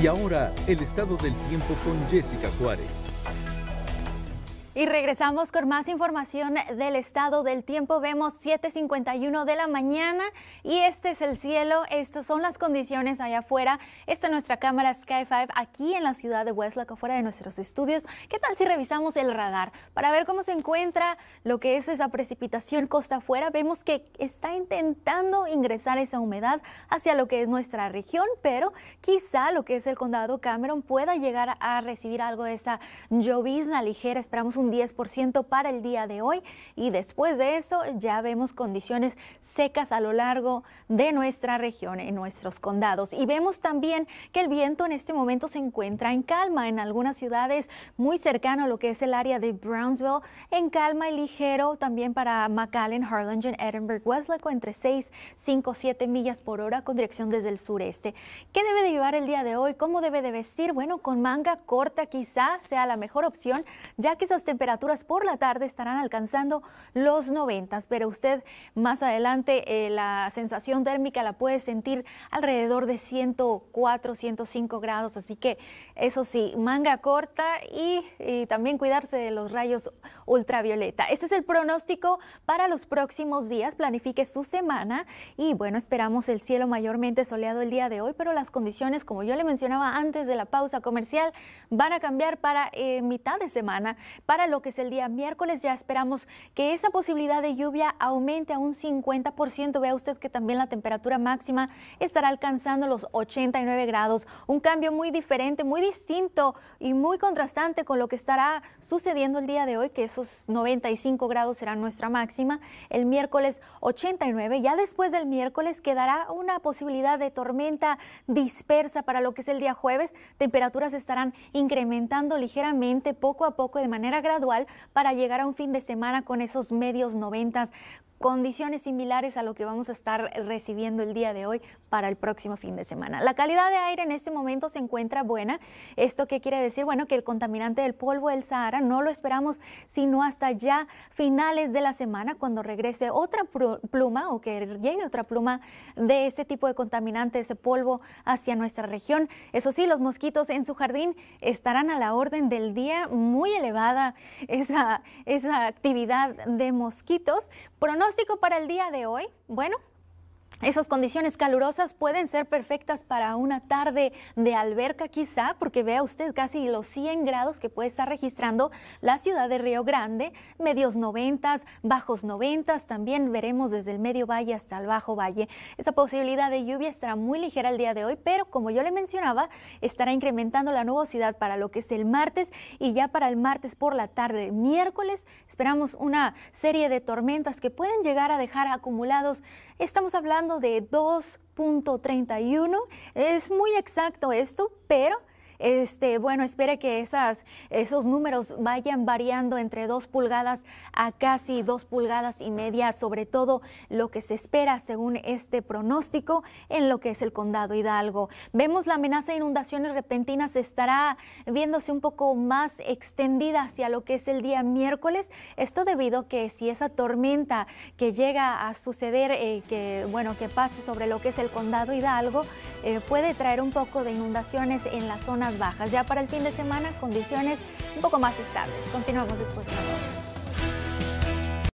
Y ahora, el estado del tiempo con Jessica Suárez. Y regresamos con más información del estado del tiempo. Vemos 7:51 de la mañana y este es el cielo. Estas son las condiciones allá afuera. Esta es nuestra cámara Sky 5 aquí en la ciudad de Westlake, afuera de nuestros estudios. ¿Qué tal si revisamos el radar para ver cómo se encuentra lo que es esa precipitación costa afuera? Vemos que está intentando ingresar esa humedad hacia lo que es nuestra región, pero quizá lo que es el condado Cameron pueda llegar a recibir algo de esa llovizna ligera. Esperamos un 10% para el día de hoy y después de eso ya vemos condiciones secas a lo largo de nuestra región, en nuestros condados. Y vemos también que el viento en este momento se encuentra en calma en algunas ciudades muy cercano a lo que es el área de Brownsville, en calma y ligero también para McAllen, Harlingen, Edinburgh, westlake entre 6, 5, 7 millas por hora con dirección desde el sureste. ¿Qué debe de llevar el día de hoy? ¿Cómo debe de vestir? Bueno, con manga corta quizá sea la mejor opción, ya que esas temperaturas por la tarde estarán alcanzando los 90, pero usted más adelante eh, la sensación térmica la puede sentir alrededor de 104, 105 grados, así que eso sí, manga corta y, también cuidarse de los rayos ultravioleta. Este es el pronóstico para los próximos días, planifique su semana y bueno, esperamos el cielo mayormente soleado el día de hoy, pero las condiciones, como yo le mencionaba antes de la pausa comercial, van a cambiar para eh, mitad de semana, para lo que es el día miércoles. Ya esperamos que esa posibilidad de lluvia aumente a un 50%. Vea usted que también la temperatura máxima estará alcanzando los 89 grados. Un cambio muy diferente, muy distinto y muy contrastante con lo que estará sucediendo el día de hoy, que esos 95 grados serán nuestra máxima. El miércoles 89. Ya después del miércoles quedará una posibilidad de tormenta dispersa para lo que es el día jueves. Temperaturas estarán incrementando ligeramente poco a poco de manera gradual para llegar a un fin de semana con esos medios noventas, condiciones similares a lo que vamos a estar recibiendo el día de hoy para el próximo fin de semana. La calidad de aire en este momento se encuentra buena. ¿Esto qué quiere decir? Bueno, que el contaminante del polvo del Sahara no lo esperamos sino hasta ya finales de la semana, cuando regrese otra pluma o que llegue otra pluma de ese tipo de contaminante, ese polvo hacia nuestra región. Eso sí, los mosquitos en su jardín estarán a la orden del día, muy elevada esa, esa actividad de mosquitos. pero no pronóstico para el día de hoy? Bueno, esas condiciones calurosas pueden ser perfectas para una tarde de alberca quizá, porque vea usted casi los 100 grados que puede estar registrando la ciudad de Río Grande, medios noventas, bajos noventas también veremos desde el medio valle hasta el bajo valle. Esa posibilidad de lluvia estará muy ligera el día de hoy, pero como yo le mencionaba, estará incrementando la nubosidad para lo que es el martes y ya para el martes por la tarde, miércoles, esperamos una serie de tormentas que pueden llegar a dejar acumulados, estamos hablando de 2.31. Es muy exacto esto, pero este, bueno, espere que esos números vayan variando entre dos pulgadas a casi dos pulgadas y media, sobre todo lo que se espera según este pronóstico en lo que es el condado Hidalgo. Vemos la amenaza de inundaciones repentinas estará viéndose un poco más extendida hacia lo que es el día miércoles. Esto debido a que si esa tormenta que llega a suceder, eh, que bueno, que pase sobre lo que es el condado Hidalgo, eh, puede traer un poco de inundaciones en la zona bajas. Ya para el fin de semana, condiciones un poco más estables. Continuamos después de